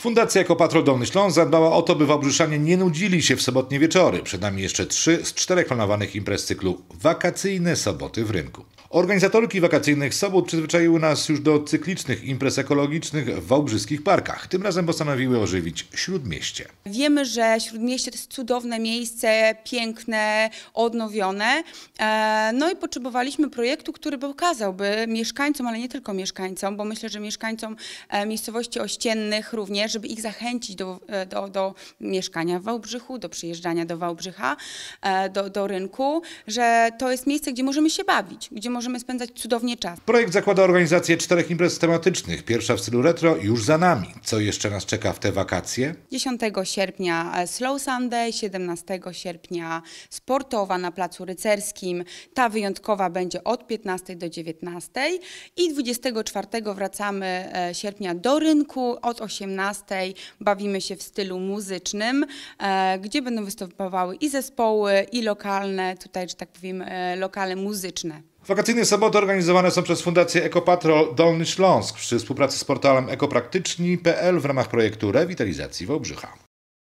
Fundacja Ekopatro Dolny Śląsk zadbała o to, by Wałbrzyszanie nie nudzili się w sobotnie wieczory. Przed nami jeszcze trzy z czterech planowanych imprez cyklu Wakacyjne Soboty w Rynku. Organizatorki wakacyjnych sobot przyzwyczaiły nas już do cyklicznych imprez ekologicznych w wałbrzyskich parkach. Tym razem postanowiły ożywić Śródmieście. Wiemy, że Śródmieście to jest cudowne miejsce, piękne, odnowione. E, no i potrzebowaliśmy projektu, który pokazałby mieszkańcom, ale nie tylko mieszkańcom, bo myślę, że mieszkańcom e, miejscowości ościennych również, żeby ich zachęcić do, e, do, do mieszkania w Wałbrzychu, do przyjeżdżania do Wałbrzycha, do, do rynku, że to jest miejsce, gdzie możemy się bawić, gdzie możemy możemy spędzać cudownie czas. Projekt zakłada organizację czterech imprez tematycznych. Pierwsza w stylu retro już za nami. Co jeszcze nas czeka w te wakacje? 10 sierpnia e, Slow Sunday, 17 sierpnia sportowa na Placu Rycerskim. Ta wyjątkowa będzie od 15 do 19 i 24 wracamy e, sierpnia do rynku od 18. Bawimy się w stylu muzycznym, e, gdzie będą występowały i zespoły, i lokalne, tutaj, że tak powiem, lokale muzyczne. Wakacyjne soboty organizowane są przez Fundację Ekopatrol Dolny Śląsk przy współpracy z portalem ekopraktyczni.pl w ramach projektu rewitalizacji Wałbrzycha.